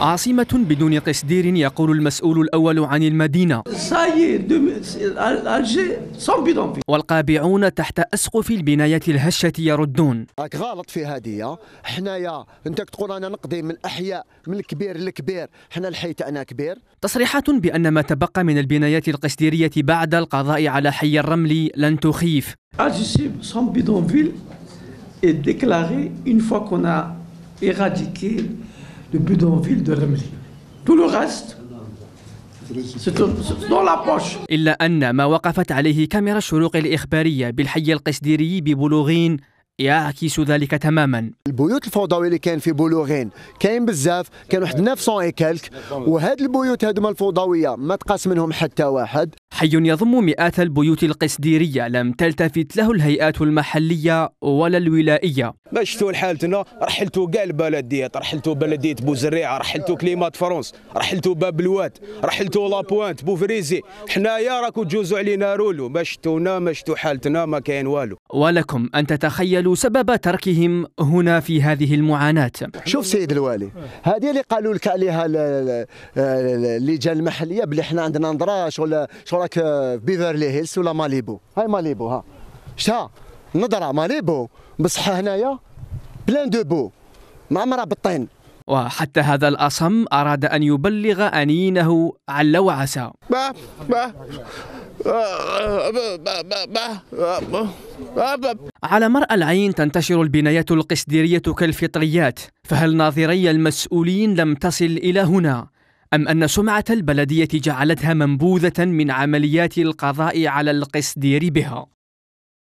عاصمة بدون قصدير يقول المسؤول الأول عن المدينة والقابعون تحت أسقف البناية الهشة يردون راك غلط في هذه حنايا انت تقول انا نقضي من الاحياء من الكبير للكبير حنا الحي تاعنا كبير تصريحات بان ما تبقى من البنايات القصديرية بعد القضاء على حي الرمل لن تخيف est de bidonville de Remli. Tout le reste, إلا أن ما وقفت عليه كاميرا الشروق الإخبارية بالحي القسديري ببلوغين يعكس ذلك تماما البيوت الفوضوي اللي كان في بلوغين كاين بزاف كانوا واحد 900 ايكالك وهاد البيوت هادوما الفوضويه ما تقاس منهم حتى واحد حي يضم مئات البيوت القصديرية لم تلتفت له الهيئات المحلية ولا الولائية ما شفتوا لحالتنا رحلتوا كاع البلديات رحلتوا بلدية بوزريعة رحلتوا كليمات فرنس رحلتوا باب الواد رحلتوا لابوانت بوفريزي حنايا راكو تجوزوا علينا رولو ما شفتونا ما شفتوا حالتنا ما كاين والو ولكم أن تتخيلوا سبب تركهم هنا في هذه المعاناة شوف سيد الوالي هذه اللي قالوا لك عليها اللجان المحلية بلي حنا عندنا نظرة شغل راك بيفرلي هيلز ولا ماليبو هاي ماليبو ها شا نضرة ماليبو بصح هنايا بلان دو بو معمرة بالطين وحتى هذا الأصم أراد أن يبلغ أنينه عل وعسى على مرأى العين تنتشر البنايات القصديرية كالفطريات فهل ناظري المسؤولين لم تصل إلى هنا أم أن سمعة البلدية جعلتها منبوذة من عمليات القضاء على القصدير بها